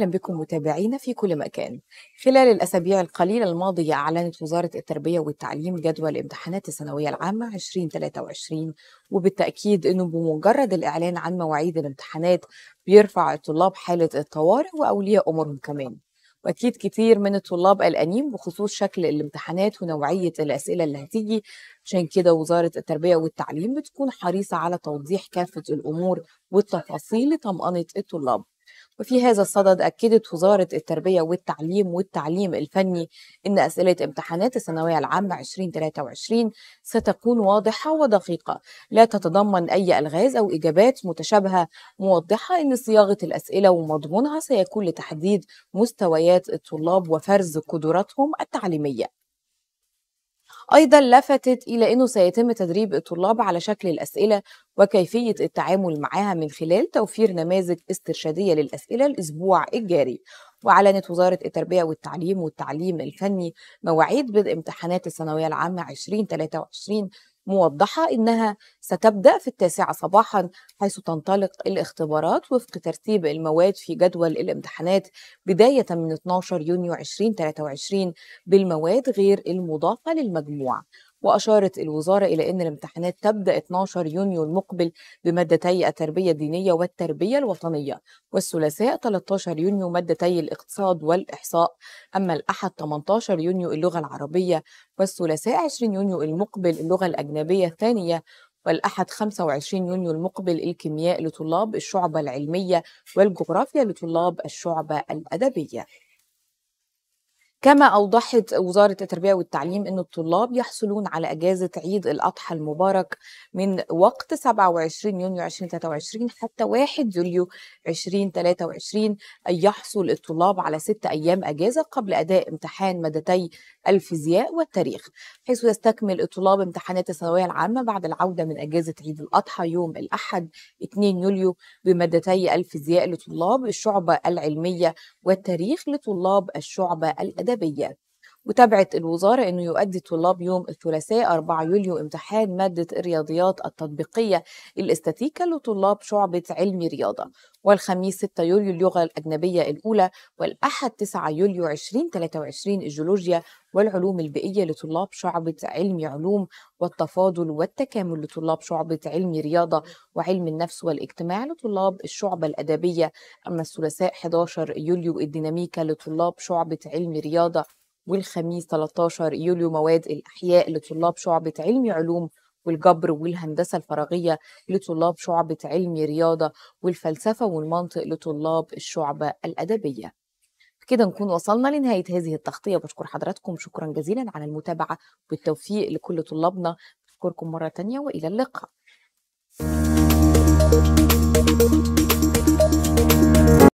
أهلا بكم متابعينا في كل مكان خلال الأسابيع القليلة الماضية أعلنت وزارة التربية والتعليم جدول امتحانات الثانوية العامة 2023 وبالتأكيد أنه بمجرد الإعلان عن مواعيد الامتحانات بيرفع الطلاب حالة الطوارئ وأولياء أمورهم كمان واكيد كتير من الطلاب قلقانين بخصوص شكل الامتحانات ونوعيه الاسئله اللي هتيجي عشان كده وزاره التربيه والتعليم بتكون حريصه على توضيح كافه الامور والتفاصيل لطمانه الطلاب وفي هذا الصدد أكدت وزارة التربية والتعليم والتعليم الفني إن أسئلة امتحانات الثانوية العامة 2023 ستكون واضحة ودقيقة لا تتضمن أي ألغاز أو إجابات متشابهة موضحة إن صياغة الأسئلة ومضمونها سيكون لتحديد مستويات الطلاب وفرز قدراتهم التعليمية أيضا لفتت إلى أنه سيتم تدريب الطلاب على شكل الأسئلة وكيفية التعامل معها من خلال توفير نماذج استرشادية للأسئلة الأسبوع الجاري وأعلنت وزارة التربية والتعليم والتعليم الفني مواعيد بدء امتحانات الثانوية العامة 2023 موضحة إنها ستبدأ في التاسعة صباحا حيث تنطلق الاختبارات وفق ترتيب المواد في جدول الامتحانات بداية من 12 يونيو 2023 بالمواد غير المضافة للمجموع وأشارت الوزارة إلى أن الامتحانات تبدأ 12 يونيو المقبل بمادتي التربية الدينية والتربية الوطنية والثلاثاء 13 يونيو مادتي الاقتصاد والإحصاء أما الأحد 18 يونيو اللغة العربية والثلاثاء 20 يونيو المقبل اللغة الأجنبية الثانية والأحد 25 يونيو المقبل الكيمياء لطلاب الشعبة العلمية والجغرافيا لطلاب الشعبة الأدبية كما أوضحت وزارة التربية والتعليم أن الطلاب يحصلون على أجازة عيد الأضحى المبارك من وقت 27 يونيو 2023 حتى 1 يوليو 2023 يحصل الطلاب على ست أيام أجازة قبل أداء امتحان مادتي الفيزياء والتاريخ حيث يستكمل الطلاب امتحانات الثانوية العامة بعد العودة من أجازة عيد الأضحى يوم الأحد 2 يوليو بمادتي الفيزياء لطلاب الشعبة العلمية والتاريخ لطلاب الشعبة الأدبية الأدبية وتابعت الوزارة أنه يؤدي طلاب يوم الثلاثاء 4 يوليو امتحان مادة الرياضيات التطبيقية الاستاتيكا لطلاب شعبة علم رياضة والخميس 6 يوليو اللغة الأجنبية الأولى والأحد 9 يوليو 2023 الجيولوجيا والعلوم البيئية لطلاب شعبة علم علوم والتفاضل والتكامل لطلاب شعبة علم رياضة وعلم النفس والاجتماع لطلاب الشعبة الأدبية أما الثلاثاء 11 يوليو الديناميكا لطلاب شعبة علم رياضة والخميس 13 يوليو مواد الأحياء لطلاب شعبة علم علوم والجبر والهندسة الفراغية لطلاب شعبة علم رياضة والفلسفة والمنطق لطلاب الشعبة الأدبية كده نكون وصلنا لنهاية هذه التغطية بشكر حضراتكم شكرا جزيلا على المتابعة والتوفيق لكل طلابنا بشكركم مرة تانية وإلى اللقاء thank you